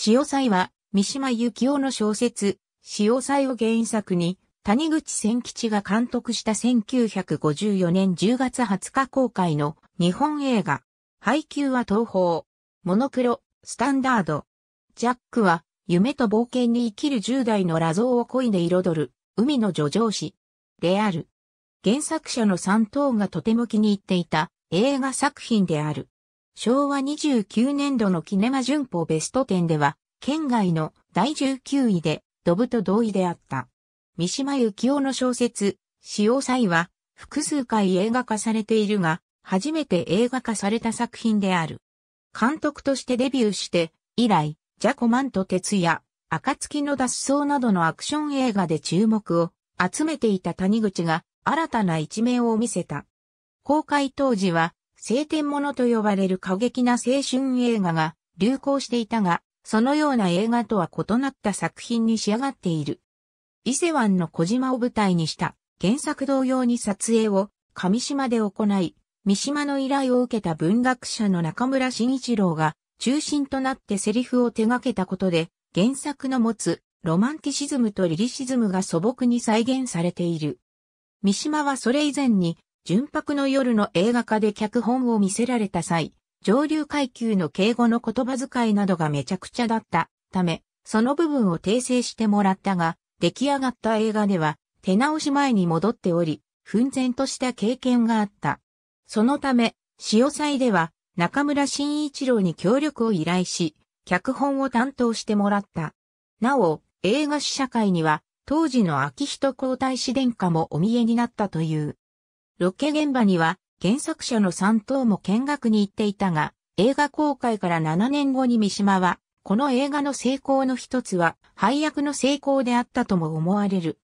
潮祭は、三島由紀夫の小説、潮祭を原作に、谷口千吉が監督した1954年10月20日公開の日本映画。配給は東宝。モノクロ、スタンダード。ジャックは、夢と冒険に生きる10代の裸像を恋で彩る、海の叙情詩。である。原作者の三等がとても気に入っていた映画作品である。昭和29年度のキネマ旬報ベスト10では、県外の第19位で、ドブと同意であった。三島由紀夫の小説、使用際は、複数回映画化されているが、初めて映画化された作品である。監督としてデビューして、以来、ジャコマンと徹夜、暁の脱走などのアクション映画で注目を集めていた谷口が新たな一面を見せた。公開当時は青天のと呼ばれる過激な青春映画が流行していたが、そのような映画とは異なった作品に仕上がっている。伊勢湾の小島を舞台にした原作同様に撮影を上島で行い、三島の依頼を受けた文学者の中村慎一郎が中心となってセリフを手掛けたことで、原作の持つロマンティシズムとリリシズムが素朴に再現されている。三島はそれ以前に純白の夜の映画化で脚本を見せられた際、上流階級の敬語の言葉遣いなどがめちゃくちゃだったため、その部分を訂正してもらったが、出来上がった映画では、手直し前に戻っており、奮然とした経験があった。そのため、潮祭では、中村慎一郎に協力を依頼し、脚本を担当してもらった。なお、映画試写会には、当時の秋人皇太子殿下もお見えになったという。ロケ現場には原作者の3頭も見学に行っていたが、映画公開から7年後に三島は、この映画の成功の一つは、配役の成功であったとも思われる。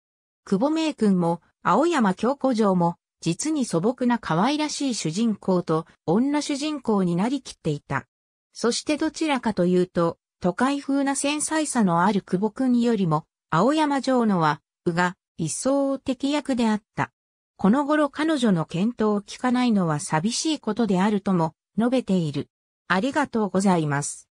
久保明君も、青山京子城も、実に素朴な可愛らしい主人公と、女主人公になりきっていた。そしてどちらかというと、都会風な繊細さのある久保君よりも、青山城のは、うが、一層的役であった。この頃彼女の検討を聞かないのは寂しいことであるとも述べている。ありがとうございます。